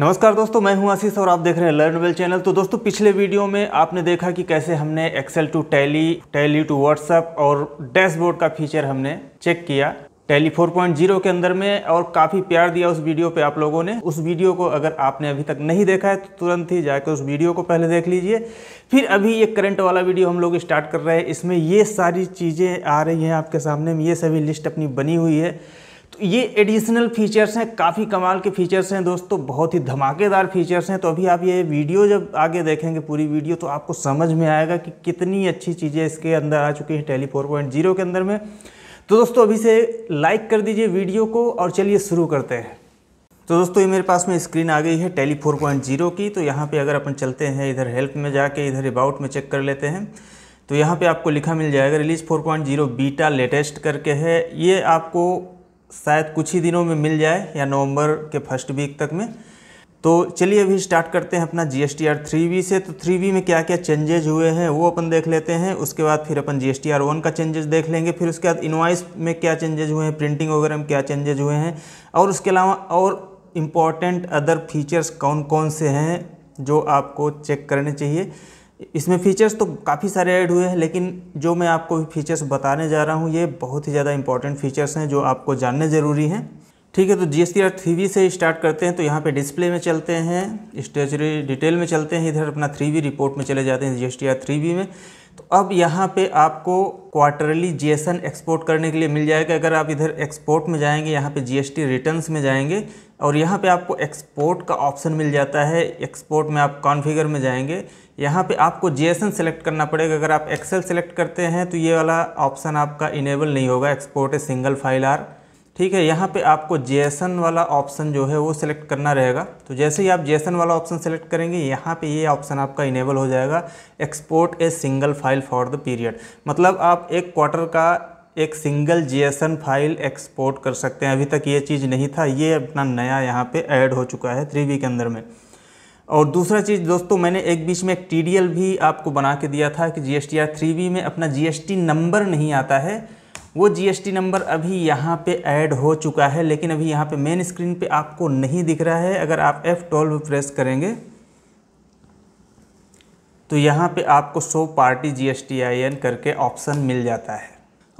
नमस्कार दोस्तों मैं हूं आशीष और आप देख रहे हैं लर्न वेल चैनल तो दोस्तों पिछले वीडियो में आपने देखा कि कैसे हमने Excel to Tally Tally to WhatsApp और डैशबोर्ड का फीचर हमने चेक किया टैली 4.0 के अंदर में और काफ़ी प्यार दिया उस वीडियो पे आप लोगों ने उस वीडियो को अगर आपने अभी तक नहीं देखा है तो तुरंत ही जाकर उस वीडियो को पहले देख लीजिए फिर अभी ये करंट वाला वीडियो हम लोग स्टार्ट कर रहे हैं इसमें ये सारी चीज़ें आ रही हैं आपके सामने ये सभी लिस्ट अपनी बनी हुई है ये एडिशनल फीचर्स हैं काफ़ी कमाल के फीचर्स हैं दोस्तों बहुत ही धमाकेदार फीचर्स हैं तो अभी आप ये वीडियो जब आगे देखेंगे पूरी वीडियो तो आपको समझ में आएगा कि कितनी अच्छी चीज़ें इसके अंदर आ चुकी हैं टेली फोर पॉइंट जीरो के अंदर में तो दोस्तों अभी से लाइक कर दीजिए वीडियो को और चलिए शुरू करते हैं तो दोस्तों ये मेरे पास में स्क्रीन आ गई है टेली फोर पॉइंट जीरो की तो यहाँ पर अगर अपन चलते हैं इधर हेल्प में जाके इधर अबाउट में चेक कर लेते हैं तो यहाँ पे आपको लिखा मिल जाएगा release four point zero beta latest करके है ये आपको शायद कुछ ही दिनों में मिल जाए या नवंबर के फर्स्ट वीक तक में तो चलिए अभी स्टार्ट करते हैं अपना G S T R three V से तो थ्री वी में क्या क्या चेंजेज हुए हैं वो अपन देख लेते हैं उसके बाद फिर अपन G S T R one का चेंजेस देख लेंगे फिर उसके बाद इनवाइस में क्या चेंजेज हुए हैं प्रिंटिंग वगैरह में क्या चेंजेज हुए हैं और उसके अलावा और इम्पॉर्टेंट अदर फीचर्स कौन कौन से हैं जो आपको चेक करने चाहिए इसमें फ़ीचर्स तो काफ़ी सारे ऐड हुए हैं लेकिन जो मैं आपको फ़ीचर्स बताने जा रहा हूँ ये बहुत ही ज़्यादा इंपॉर्टेंट फ़ीचर्स हैं जो आपको जानने ज़रूरी हैं ठीक है तो जी एस टी से स्टार्ट करते हैं तो यहाँ पे डिस्प्ले में चलते हैं स्टेचरी डिटेल में चलते हैं इधर अपना थ्री रिपोर्ट में चले जाते हैं जी एस टी में तो अब यहाँ पे आपको क्वार्टरली जी एक्सपोर्ट करने के लिए मिल जाएगा अगर आप इधर एक्सपोर्ट में जाएंगे यहाँ पे जी एस में जाएंगे और यहाँ पे आपको एक्सपोर्ट का ऑप्शन मिल जाता है एक्सपोर्ट में आप कॉन्फ़िगर में जाएंगे यहाँ पे आपको जे सेलेक्ट करना पड़ेगा अगर आप एक्सेल सेलेक्ट करते हैं तो ये वाला ऑप्शन आपका इनेबल नहीं होगा export a single file or ठीक है यहाँ पे आपको एन वाला ऑप्शन जो है वो सिलेक्ट करना रहेगा तो जैसे ही आप एन वाला ऑप्शन सेलेक्ट करेंगे यहाँ पे ये ऑप्शन आपका इनेबल हो जाएगा export a single file for the period मतलब आप एक क्वार्टर का एक सिंगल जीएसएन फाइल एक्सपोर्ट कर सकते हैं अभी तक ये चीज़ नहीं था ये अपना नया यहाँ पे ऐड हो चुका है थ्री के अंदर में और दूसरा चीज़ दोस्तों मैंने एक बीच में एक टी भी आपको बना के दिया था कि जी एस में अपना जी नंबर नहीं आता है वो जी नंबर अभी यहाँ पे ऐड हो चुका है लेकिन अभी यहाँ पे मेन स्क्रीन पे आपको नहीं दिख रहा है अगर आप F12 प्रेस करेंगे तो यहाँ पे आपको सो पार्टी जीएसटीआईएन करके ऑप्शन मिल जाता है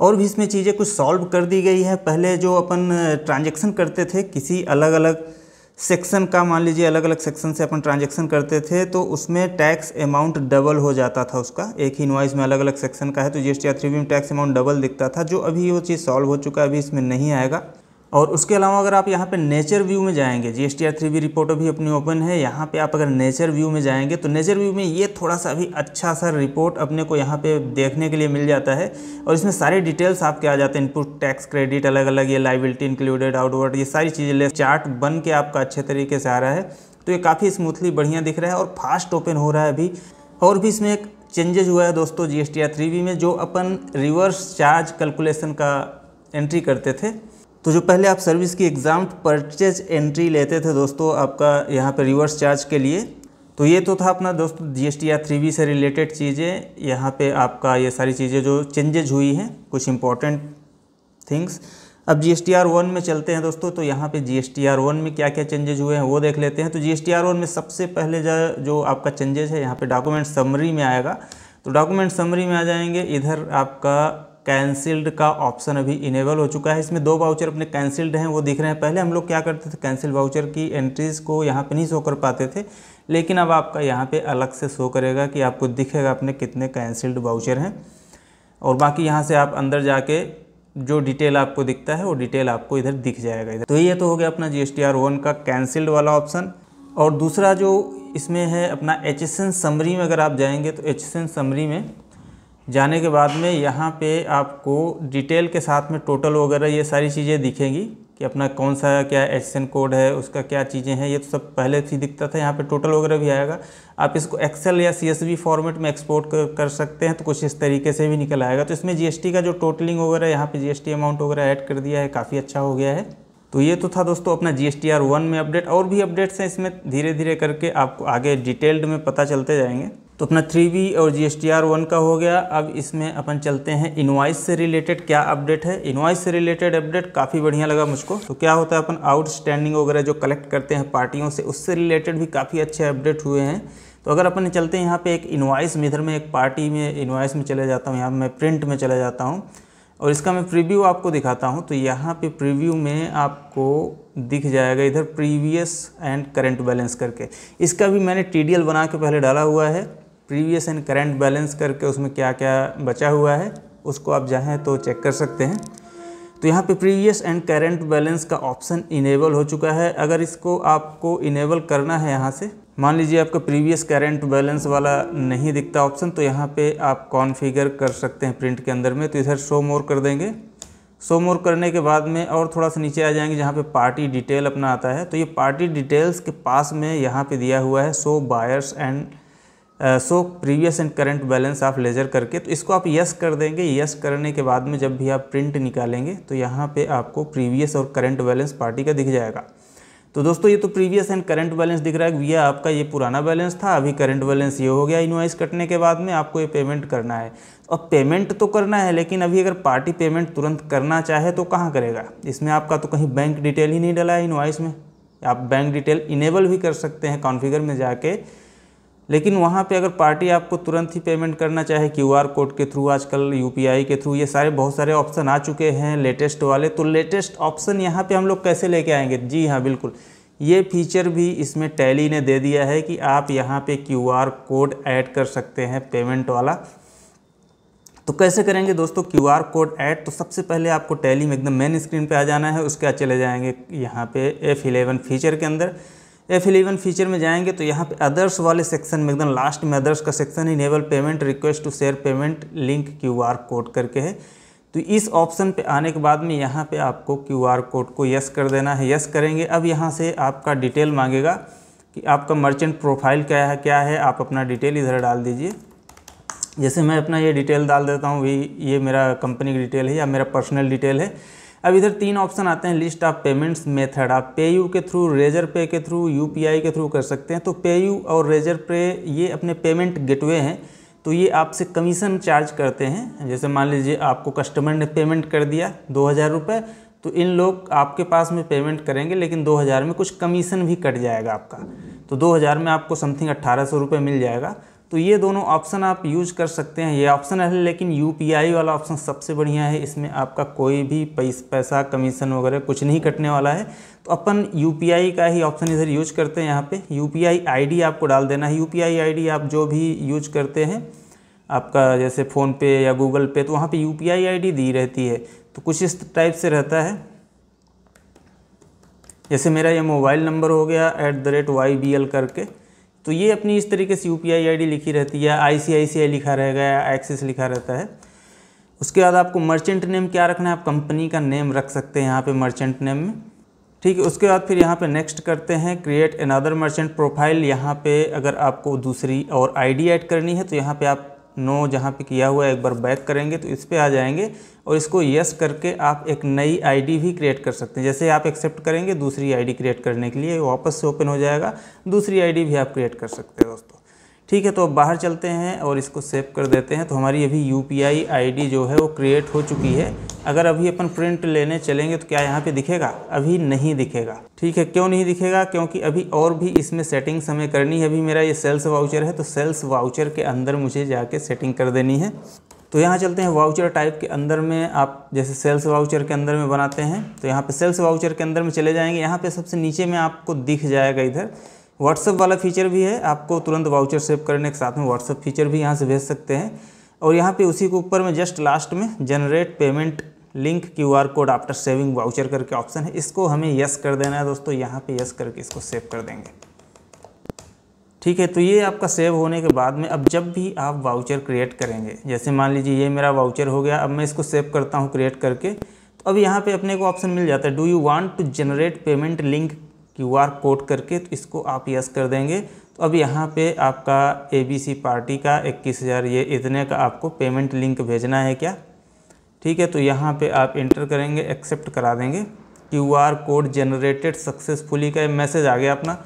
और भी इसमें चीज़ें कुछ सॉल्व कर दी गई है पहले जो अपन ट्रांजेक्शन करते थे किसी अलग अलग सेक्शन का मान लीजिए अलग अलग सेक्शन से अपन ट्रांजेक्शन करते थे तो उसमें टैक्स अमाउंट डबल हो जाता था उसका एक ही इनवाइस में अलग अलग सेक्शन का है तो जीएसटी आर थ्री में टैक्स अमाउंट डबल दिखता था जो अभी वो चीज़ सॉल्व हो चुका है अभी इसमें नहीं आएगा और उसके अलावा अगर आप यहाँ पे नेचर व्यू में जाएंगे G S T R three V report अभी अपनी ओपन है यहाँ पे आप अगर नेचर व्यू में जाएंगे तो नेचर व्यू में ये थोड़ा सा अभी अच्छा सा रिपोर्ट अपने को यहाँ पे देखने के लिए मिल जाता है और इसमें सारे डिटेल्स आपके आ जाते हैं इनपुट टैक्स क्रेडिट अलग अलग ये लाइबिलिटी इंक्लूडेड आउटवर्ड ये सारी चीज़ें ले चार्ट बन के आपका अच्छे तरीके से आ रहा है तो ये काफ़ी स्मूथली बढ़िया दिख रहा है और फास्ट ओपन हो रहा है अभी और भी इसमें एक चेंजेज हुआ है दोस्तों G S T R three V में जो अपन रिवर्स चार्ज कैलकुलेशन का एंट्री करते थे तो जो पहले आप सर्विस की एग्ज़ाम परचेज एंट्री लेते थे दोस्तों आपका यहाँ पर रिवर्स चार्ज के लिए तो ये तो था अपना दोस्तों जीएसटी या थ्री से रिलेटेड चीज़ें यहाँ पे आपका ये सारी चीज़ें जो चेंजेज हुई हैं कुछ इंपॉर्टेंट थिंग्स अब G S T R one में चलते हैं दोस्तों तो यहाँ पे G S T R one में क्या क्या चेंजेज हुए हैं वो देख लेते हैं तो G S T R one में सबसे पहले जो आपका चेंजेज है यहाँ पर डॉक्यूमेंट समरी में आएगा तो डॉक्यूमेंट समरी में आ जाएंगे इधर आपका कैंसिल्ड का ऑप्शन अभी इनेबल हो चुका है इसमें दो वाउचर अपने कैंसिल्ड हैं वो दिख रहे हैं पहले हम लोग क्या करते थे कैंसिल वाउचर की एंट्रीज़ को यहाँ पे नहीं शो कर पाते थे लेकिन अब आपका यहाँ पे अलग से शो करेगा कि आपको दिखेगा अपने कितने कैंसिल्ड वाउचर हैं और बाकी यहाँ से आप अंदर जाके जो डिटेल आपको दिखता है वो डिटेल आपको इधर दिख जाएगा इधर तो ये तो हो गया अपना जी एस का कैंसिल्ड वाला ऑप्शन और दूसरा जो इसमें है अपना एच समरी में अगर आप जाएंगे तो एच समरी में जाने के बाद में यहाँ पे आपको डिटेल के साथ में टोटल वगैरह ये सारी चीज़ें दिखेंगी कि अपना कौन सा क्या एच कोड है उसका क्या चीज़ें हैं ये तो सब पहले ही दिखता था यहाँ पे टोटल वगैरह भी आएगा आप इसको एक्सेल या सी फॉर्मेट में एक्सपोर्ट कर, कर सकते हैं तो कुछ इस तरीके से भी निकल आएगा तो इसमें जी का जो टोटलिंग वगैरह यहाँ पर जी अमाउंट वगैरह ऐड कर दिया है काफ़ी अच्छा हो गया है तो ये तो था दोस्तों अपना जी एस में अपडेट और भी अपडेट्स हैं इसमें धीरे धीरे करके आपको आगे डिटेल्ड में पता चलते जाएंगे तो अपना थ्री वी और G S T R one का हो गया अब इसमें अपन चलते हैं इनवाइस से रिलेटेड क्या अपडेट है इनवाइस से रिलेटेड अपडेट काफ़ी बढ़िया लगा मुझको तो क्या होता है अपन आउटस्टैंडिंग वगैरह जो कलेक्ट करते हैं पार्टियों से उससे रिलेटेड भी काफ़ी अच्छे अपडेट हुए हैं तो अगर अपन चलते हैं यहाँ पे एक इन्वाइस में इधर में एक पार्टी में इन्वाइस में चले जाता हूँ यहाँ मैं प्रिंट में चले जाता हूँ और इसका मैं प्रीव्यू आपको दिखाता हूँ तो यहाँ पे प्रीव्यू में आपको दिख जाएगा इधर प्रीवियस एंड करंट बैलेंस करके इसका भी मैंने टी बना के पहले डाला हुआ है प्रीवियस एंड करंट बैलेंस करके उसमें क्या क्या बचा हुआ है उसको आप चाहें तो चेक कर सकते हैं तो यहाँ पे प्रीवियस एंड करंट बैलेंस का ऑप्शन इनेबल हो चुका है अगर इसको आपको इनेबल करना है यहाँ से मान लीजिए आपका प्रीवियस करंट बैलेंस वाला नहीं दिखता ऑप्शन तो यहाँ पे आप कॉन्फ़िगर कर सकते हैं प्रिंट के अंदर में तो इधर शो मोर कर देंगे शो मोर करने के बाद में और थोड़ा सा नीचे आ जाएंगे जहाँ पे पार्टी डिटेल अपना आता है तो ये पार्टी डिटेल्स के पास में यहाँ पे दिया हुआ है show buyers and so previous and current balance आप लेजर करके तो इसको आप यस कर देंगे यस करने के बाद में जब भी आप प्रिंट निकालेंगे तो यहाँ पे आपको प्रीवियस और करंट बैलेंस पार्टी का दिख जाएगा तो दोस्तों ये तो प्रीवियस एंड करंट बैलेंस दिख रहा है भैया आपका ये पुराना बैलेंस था अभी करंट बैलेंस ये हो गया इनवाइस कटने के बाद में आपको ये पेमेंट करना है अब पेमेंट तो करना है लेकिन अभी अगर पार्टी पेमेंट तुरंत करना चाहे तो कहाँ करेगा इसमें आपका तो कहीं बैंक डिटेल ही नहीं डला है इनवाइस में आप बैंक डिटेल इनेबल भी कर सकते हैं कॉन्फ़िगर में जाके लेकिन वहाँ पे अगर पार्टी आपको तुरंत ही पेमेंट करना चाहे क्यू आर कोड के थ्रू आजकल यू पी आई के थ्रू ये सारे बहुत सारे ऑप्शन आ चुके हैं लेटेस्ट वाले तो लेटेस्ट ऑप्शन यहाँ पे हम लोग कैसे लेके आएंगे जी हाँ बिल्कुल ये फीचर भी इसमें टैली ने दे दिया है कि आप यहाँ पे क्यू आर कोड ऐड कर सकते हैं पेमेंट वाला तो कैसे करेंगे दोस्तों क्यू आर कोड ऐड तो सबसे पहले आपको टैली में एकदम मेन स्क्रीन पर आ जाना है उसके बाद चले जाएँगे यहाँ पे एफ इलेवन फीचर के अंदर एफ एलेवन फीचर में जाएंगे तो यहाँ पे अदर्स वाले सेक्शन में एकदम लास्ट में अदर्स का section enable payment request to share payment link Q R code करके है तो इस ऑप्शन पे आने के बाद में यहाँ पे आपको क्यू आर कोड को यस कर देना है यस करेंगे अब यहाँ से आपका डिटेल मांगेगा कि आपका मर्चेंट प्रोफाइल क्या है क्या है आप अपना डिटेल इधर डाल दीजिए जैसे मैं अपना ये डिटेल डाल देता हूँ ये मेरा कंपनी की डिटेल है या मेरा पर्सनल डिटेल है अब इधर तीन ऑप्शन आते हैं लिस्ट ऑफ पेमेंट्स मेथड आप पे यू के थ्रू रेजर पे के थ्रू यू के थ्रू कर सकते हैं तो पे यू और रेजर पे ये अपने पेमेंट गेटवे हैं तो ये आपसे कमीशन चार्ज करते हैं जैसे मान लीजिए आपको कस्टमर ने पेमेंट कर दिया दो हज़ार रुपये तो इन लोग आपके पास में पेमेंट करेंगे लेकिन दो हज़ार में कुछ कमीशन भी कट जाएगा आपका तो दो हज़ार में आपको समथिंग अट्ठारह सौ रुपये मिल जाएगा तो ये दोनों ऑप्शन आप यूज कर सकते हैं ये ऑप्शन है लेकिन यू वाला ऑप्शन सबसे बढ़िया है इसमें आपका कोई भी पैसा कमीशन वगैरह कुछ नहीं कटने वाला है तो अपन यू का ही ऑप्शन इधर यूज करते हैं यहाँ पे यू पी आपको डाल देना है यू पी आप जो भी यूज करते हैं आपका जैसे फ़ोनपे या गूगल पे तो वहाँ पे यू पी दी रहती है तो कुछ इस टाइप से रहता है जैसे मेरा ये मोबाइल नंबर हो गया at the rate Y B L करके तो ये अपनी इस तरीके से U P I I D लिखी रहती है आई सी आई सी आई लिखा रहेगा या एक्सिस लिखा रहता है उसके बाद आपको मर्चेंट नेम क्या रखना है आप कंपनी का नेम रख सकते हैं यहाँ पे मर्चेंट नेम में ठीक है उसके बाद फिर यहाँ पे नेक्स्ट करते हैं क्रिएट अनदर मर्चेंट प्रोफाइल यहाँ पे अगर आपको दूसरी और आईडी ऐड करनी है तो यहाँ पे आप नो जहाँ पे किया हुआ है एक बार बैक करेंगे तो इस पर आ जाएंगे और इसको यस करके आप एक नई आईडी भी क्रिएट कर सकते हैं जैसे आप एक्सेप्ट करेंगे दूसरी आईडी क्रिएट करने के लिए वापस से ओपन हो जाएगा दूसरी आईडी भी आप क्रिएट कर सकते हैं दोस्तों ठीक है तो अब बाहर चलते हैं और इसको सेव कर देते हैं तो हमारी अभी यू पी आई जो है वो क्रिएट हो चुकी है अगर अभी अपन प्रिंट लेने चलेंगे तो क्या यहाँ पे दिखेगा अभी नहीं दिखेगा ठीक है क्यों नहीं दिखेगा क्योंकि अभी और भी इसमें सेटिंग्स हमें करनी है अभी मेरा ये सेल्स वाउचर है तो सेल्स वाउचर के अंदर मुझे जाके सेटिंग कर देनी है तो यहाँ चलते हैं वाउचर टाइप के अंदर में आप जैसे सेल्स वाउचर के अंदर में बनाते हैं तो यहाँ पर सेल्स वाउचर के अंदर में चले जाएँगे यहाँ पर सबसे नीचे में आपको दिख जाएगा इधर व्हाट्सअप वाला फीचर भी है आपको तुरंत वाउचर सेव करने के साथ में व्हाट्सअप फीचर भी यहाँ से भेज सकते हैं और यहाँ पे उसी के ऊपर में जस्ट लास्ट में generate payment link Q R code after saving voucher करके ऑप्शन है इसको हमें यस कर देना है दोस्तों यहाँ पे यस करके इसको सेव कर देंगे ठीक है तो ये आपका सेव होने के बाद में अब जब भी आप वाउचर क्रिएट करेंगे जैसे मान लीजिए ये मेरा वाउचर हो गया अब मैं इसको सेव करता हूँ क्रिएट करके तो अब यहाँ पर अपने को ऑप्शन मिल जाता है do you want to generate payment link Q R code करके तो इसको आप यस कर देंगे तो अब यहाँ पे आपका ए बी सी पार्टी का इक्कीस हज़ार ये इतने का आपको पेमेंट लिंक भेजना है क्या ठीक है तो यहाँ पे आप इंटर करेंगे एक्सेप्ट करा देंगे Q R code generated successfully का मैसेज आ गया अपना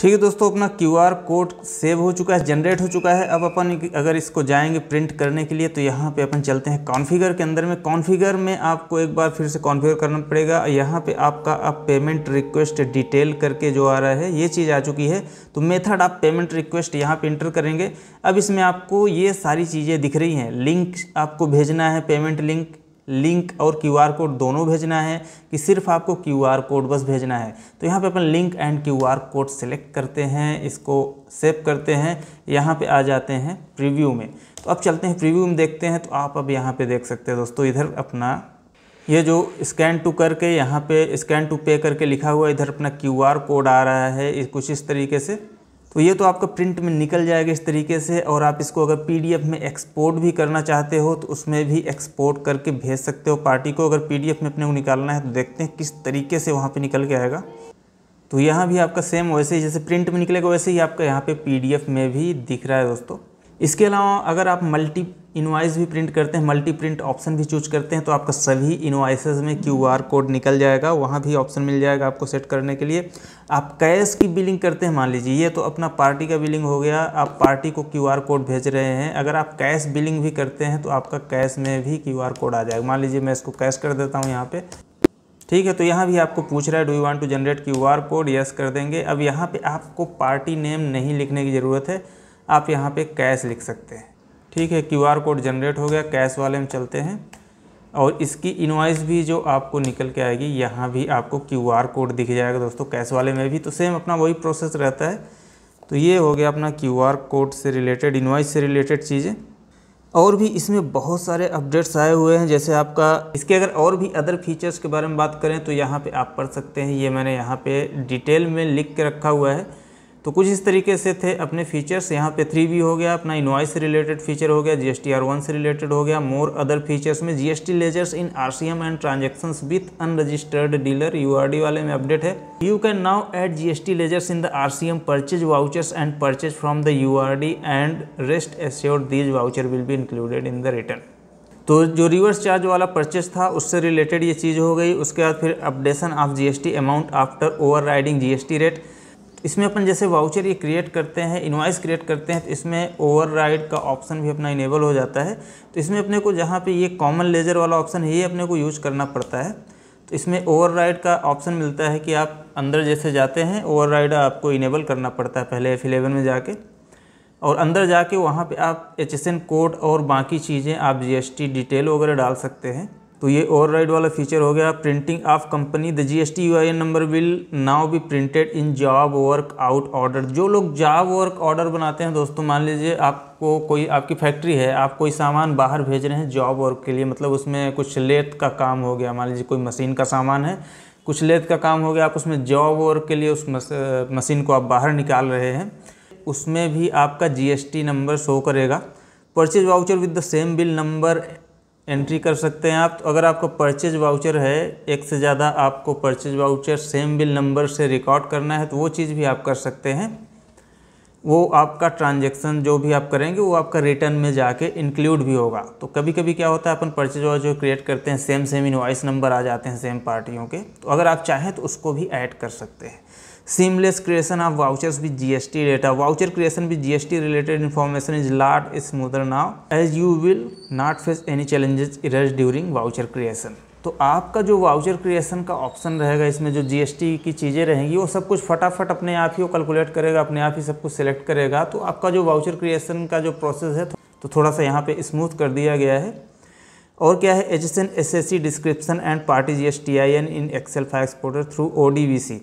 ठीक है दोस्तों अपना क्यू आर कोड सेव हो चुका है जनरेट हो चुका है अब अपन अगर इसको जाएंगे प्रिंट करने के लिए तो यहाँ पे अपन चलते हैं कॉन्फ़िगर के अंदर में कॉन्फ़िगर में आपको एक बार फिर से कॉन्फ़िगर करना पड़ेगा यहाँ पे आपका आप पेमेंट रिक्वेस्ट डिटेल करके जो आ रहा है ये चीज़ आ चुकी है तो मेथड आप पेमेंट रिक्वेस्ट यहाँ पर इंटर करेंगे अब इसमें आपको ये सारी चीज़ें दिख रही हैं लिंक आपको भेजना है पेमेंट लिंक लिंक और क्यूआर कोड दोनों भेजना है कि सिर्फ आपको क्यूआर कोड बस भेजना है तो यहाँ पे अपन link and QR code select करते हैं इसको सेव करते हैं यहाँ पे आ जाते हैं प्रीव्यू में तो अब चलते हैं प्रीव्यू में देखते हैं तो आप अब यहाँ पे देख सकते हैं दोस्तों इधर अपना ये जो स्कैन टू करके यहाँ पे स्कैन टू पे करके लिखा हुआ इधर अपना आर कोड आ रहा है कुछ इस तरीके से तो ये तो आपका प्रिंट में निकल जाएगा इस तरीके से और आप इसको अगर पीडीएफ में एक्सपोर्ट भी करना चाहते हो तो उसमें भी एक्सपोर्ट करके भेज सकते हो पार्टी को अगर पीडीएफ में अपने को निकालना है तो देखते हैं किस तरीके से वहाँ पे निकल के आएगा तो यहाँ भी आपका सेम वैसे ही जैसे प्रिंट में निकलेगा वैसे ही आपका यहाँ पे पीडीएफ में भी दिख रहा है दोस्तों इसके अलावा अगर आप मल्टी इन्वाइस भी प्रिंट करते हैं मल्टी प्रिंट ऑप्शन भी चूज करते हैं तो आपका सभी इन्वाइसेज में क्यू आर कोड निकल जाएगा वहाँ भी ऑप्शन मिल जाएगा आपको सेट करने के लिए आप कैश की बिलिंग करते हैं मान लीजिए ये तो अपना पार्टी का बिलिंग हो गया आप पार्टी को क्यू आर कोड भेज रहे हैं अगर आप कैश बिलिंग भी करते हैं तो आपका कैश में भी क्यू आर कोड आ जाएगा मान लीजिए मैं इसको कैश कर देता हूँ यहाँ पर ठीक है तो यहाँ भी आपको पूछ रहा है do you want to generate Q R code yes कर देंगे अब यहाँ पर आपको पार्टी नेम नहीं लिखने की ज़रूरत है आप यहाँ पे कैश लिख सकते हैं ठीक है क्यूआर कोड जनरेट हो गया कैश वाले में चलते हैं और इसकी इनवाइस भी जो आपको निकल के आएगी यहाँ भी आपको क्यूआर कोड दिख जाएगा दोस्तों कैश वाले में भी तो सेम अपना वही प्रोसेस रहता है तो ये हो गया अपना क्यूआर कोड से रिलेटेड इनवाइस से रिलेटेड चीज़ें और भी इसमें बहुत सारे अपडेट्स आए हुए हैं जैसे आपका इसके अगर और भी अदर फीचर्स के बारे में बात करें तो यहाँ पे आप पढ़ सकते हैं ये मैंने यहाँ पे डिटेल में लिख के रखा हुआ है तो कुछ इस तरीके से थे अपने फीचर्स यहाँ पे थ्री भी हो गया अपना इनवाइस से रिलेटेड फीचर हो गया जीएसटी आर वन से रिलेटेड हो गया मोर अदर फीचर्स में GST ledgers in RCM and transaction with unregistered dealer URD वाले में अपडेट है you can now add GST ledgers in the RCM purchase vouchers and purchase from the D and rest assured these voucher will be included in the return तो जो reverse charge वाला purchase था उससे related ये चीज़ हो गई उसके बाद फिर updation of GST amount after overriding GST rate इसमें अपन जैसे वाउचर ये क्रिएट करते हैं इन्वाइस क्रिएट करते हैं तो इसमें ओवरराइड का ऑप्शन भी अपना इनेबल हो जाता है तो इसमें अपने को जहाँ पे ये कॉमन लेजर वाला ऑप्शन है ये अपने को यूज करना पड़ता है तो इसमें ओवरराइड का ऑप्शन मिलता है कि आप अंदर जैसे जाते हैं ओवर आपको इनेबल करना पड़ता है पहले एफ में जाके और अंदर जाके वहाँ पर आप एच कोड और बाकी चीज़ें आप जी डिटेल वगैरह डाल सकते हैं तो ये ओवर राइड वाला फीचर हो गया printing of company the G S T U I N number will now be printed in job work out order जो लोग जॉब वर्क ऑर्डर बनाते हैं दोस्तों मान लीजिए आपको कोई आपकी फैक्ट्री है आप कोई सामान बाहर भेज रहे हैं जॉब वर्क के लिए मतलब उसमें कुछ लेत का काम हो गया मान लीजिए कोई मशीन का सामान है कुछ लेत का काम हो गया आप उसमें जॉब वर्क के लिए उस मशीन को आप बाहर निकाल रहे हैं उसमें भी आपका जी नंबर शो करेगा purchase voucher with the same bill number entry कर सकते हैं आप तो अगर आपको परचेज वाउचर है एक से ज़्यादा आपको purchase voucher same bill number से रिकॉर्ड करना है तो वो चीज़ भी आप कर सकते हैं वो आपका ट्रांजैक्शन जो भी आप करेंगे वो आपका रिटर्न में जाके इंक्लूड भी होगा तो कभी कभी क्या होता है अपन परचेज वाउचर क्रिएट करते हैं सेम सेम इन्वाइस नंबर आ जाते हैं सेम पार्टियों के तो अगर आप चाहें तो उसको भी ऐड कर सकते हैं seamless creation of vouchers with GST data voucher creation with GST related information is lot smoother now as you will not face any challenges is during voucher creation तो आपका जो वाउचर क्रिएशन का option रहेगा इसमें जो GST की चीज़ें रहेंगी वो सब कुछ फटाफट अपने आप ही वो कैलकुलेट करेगा अपने आप ही सब कुछ सेलेक्ट करेगा तो आपका जो वाउचर क्रिएशन का जो प्रोसेस है तो थोड़ा सा यहाँ पे स्मूथ कर दिया गया है और क्या है H S N S S C description and party G S T I N in Excel five exporter through O D B C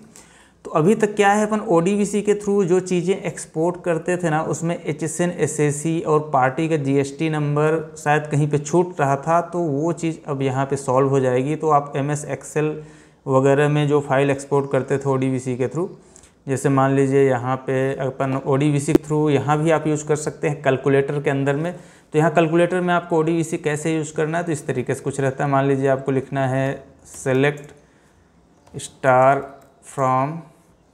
तो अभी तक क्या है अपन ओ के थ्रू जो चीज़ें एक्सपोर्ट करते थे ना उसमें H S N S S C और पार्टी का जी नंबर शायद कहीं पर छूट रहा था तो वो चीज़ अब यहाँ पर सॉल्व हो जाएगी तो आप एम एस वगैरह में जो फाइल एक्सपोर्ट करते थे ओ के थ्रू जैसे मान लीजिए यहाँ पे अपन ओ के थ्रू यहाँ भी आप यूज़ कर सकते हैं कैलकुलेटर के अंदर में तो यहाँ कैलकुलेटर में आपको ओ कैसे यूज़ करना है तो इस तरीके से कुछ रहता है मान लीजिए आपको लिखना है सेलेक्ट स्टार फ्रॉम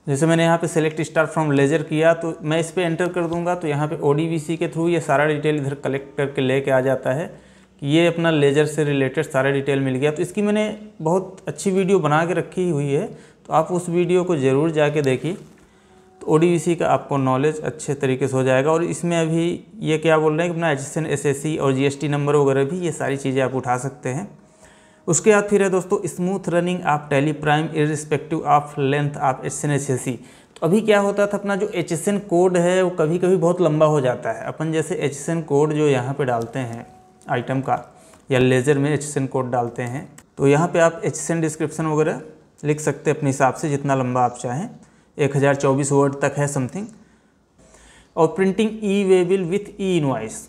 जैसे मैंने यहाँ पे सेलेक्ट स्टार फ्रॉम लेजर किया तो मैं इस पर एंटर कर दूंगा तो यहाँ पे ओ के थ्रू ये सारा डिटेल इधर कलेक्ट करके लेके आ जाता है कि ये अपना लेजर से रिलेटेड सारा डिटेल मिल गया तो इसकी मैंने बहुत अच्छी वीडियो बना के रखी हुई है तो आप उस वीडियो को ज़रूर जाके देखिए तो ओ का आपको नॉलेज अच्छे तरीके से हो जाएगा और इसमें अभी ये क्या बोल रहे हैं कि अपना एच एस और जी नंबर वगैरह भी ये सारी चीज़ें आप उठा सकते हैं उसके बाद फिर है दोस्तों स्मूथ रनिंग आप Tally prime irrespective of length of H N H C तो अभी क्या होता था अपना जो एच एस एन कोड है वो कभी कभी बहुत लंबा हो जाता है अपन जैसे एच एस एन कोड जो यहाँ पे डालते हैं आइटम का या लेज़र में एच एस एन कोड डालते हैं तो यहाँ पे आप एच एस एन डिस्क्रिप्शन वगैरह लिख सकते हैं अपने हिसाब से जितना लंबा आप चाहें एक हज़ार चौबीस वर्ड तक है समथिंग और printing E way bill with E invoice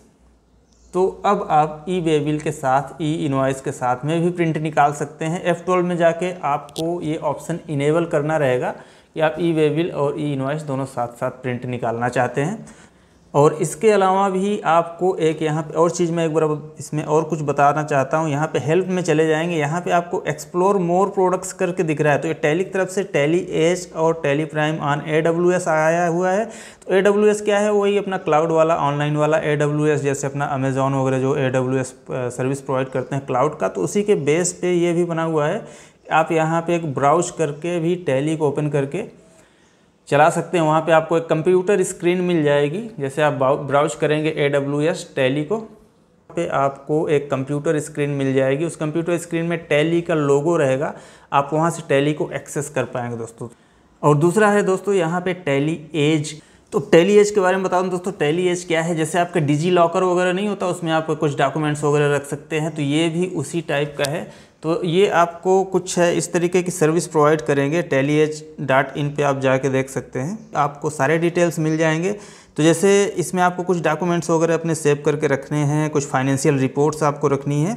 तो अब आप ई वे बिल के साथ ई इनवाइस के साथ में भी प्रिंट निकाल सकते हैं एफ ट्वेल्व में जाके आपको ये ऑप्शन इनेबल करना रहेगा कि आप ई वे बिल और ई इनवाइस दोनों साथ साथ प्रिंट निकालना चाहते हैं और इसके अलावा भी आपको एक यहाँ पे और चीज़ मैं एक बार इसमें और कुछ बताना चाहता हूँ यहाँ पे हेल्प में चले जाएंगे यहाँ पे आपको एक्सप्लोर मोर प्रोडक्ट्स करके दिख रहा है तो ये टेली की तरफ से टेली एच और Tally prime on A W S आया हुआ है तो ए डब्ल्यू एस क्या है वही अपना क्लाउड वाला ऑनलाइन वाला ए डब्ल्यू एस जैसे अपना अमेजोन वगैरह जो A W S service provide करते हैं क्लाउड का तो उसी के बेस पर ये भी बना हुआ है आप यहाँ पर एक ब्राउज करके भी टैली को ओपन करके चला सकते हैं वहाँ पे आपको एक कंप्यूटर स्क्रीन मिल जाएगी जैसे आप ब्राउज करेंगे ए डब्ल्यू एस टैली को पे आपको एक कंप्यूटर स्क्रीन मिल जाएगी उस कंप्यूटर स्क्रीन में टैली का लोगो रहेगा आप वहाँ से टैली को एक्सेस कर पाएंगे दोस्तों और दूसरा है दोस्तों यहाँ पे टैली एज तो टैली एज के बारे में बता दूँ दोस्तों टैली एज क्या है जैसे आपका डिजी लॉकर वगैरह नहीं होता उसमें आप कुछ डॉक्यूमेंट्स वगैरह रख सकते हैं तो ये भी उसी टाइप का है तो ये आपको कुछ है इस तरीके की सर्विस प्रोवाइड करेंगे टेली एच डॉट इन पर आप जाके देख सकते हैं आपको सारे डिटेल्स मिल जाएंगे तो जैसे इसमें आपको कुछ डॉक्यूमेंट्स वगैरह अपने सेव करके रखने हैं कुछ फाइनेंशियल रिपोर्ट्स आपको रखनी है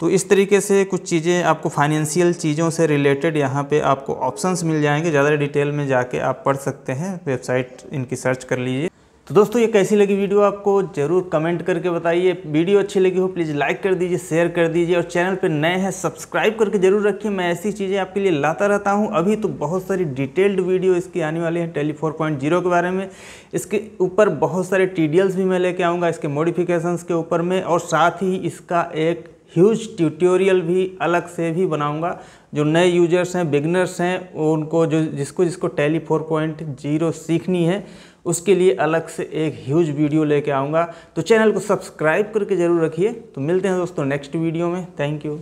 तो इस तरीके से कुछ चीज़ें आपको फाइनेंशियल चीज़ों से रिलेटेड यहाँ पे आपको ऑप्शंस मिल जाएंगे ज़्यादा डिटेल में जाके आप पढ़ सकते हैं वेबसाइट इनकी सर्च कर लीजिए तो दोस्तों ये कैसी लगी वीडियो आपको ज़रूर कमेंट करके बताइए वीडियो अच्छी लगी हो प्लीज़ लाइक कर दीजिए शेयर कर दीजिए और चैनल पर नए हैं सब्सक्राइब करके ज़रूर रखिए मैं ऐसी चीज़ें आपके लिए लाता रहता हूँ अभी तो बहुत सारी डिटेल्ड वीडियो इसकी आने वाली है टेली फोर पॉइंट जीरो के बारे में इसके ऊपर बहुत सारे टी भी मैं लेके आऊँगा इसके मॉडिफिकेशन के ऊपर में और साथ ही इसका एक ह्यूज ट्यूटोरियल भी अलग से भी बनाऊंगा जो नए यूजर्स हैं बिगनर्स हैं उनको जो जिसको जिसको टैली 4.0 सीखनी है उसके लिए अलग से एक ह्यूज वीडियो लेके आऊँगा तो चैनल को सब्सक्राइब करके ज़रूर रखिए तो मिलते हैं दोस्तों नेक्स्ट वीडियो में थैंक यू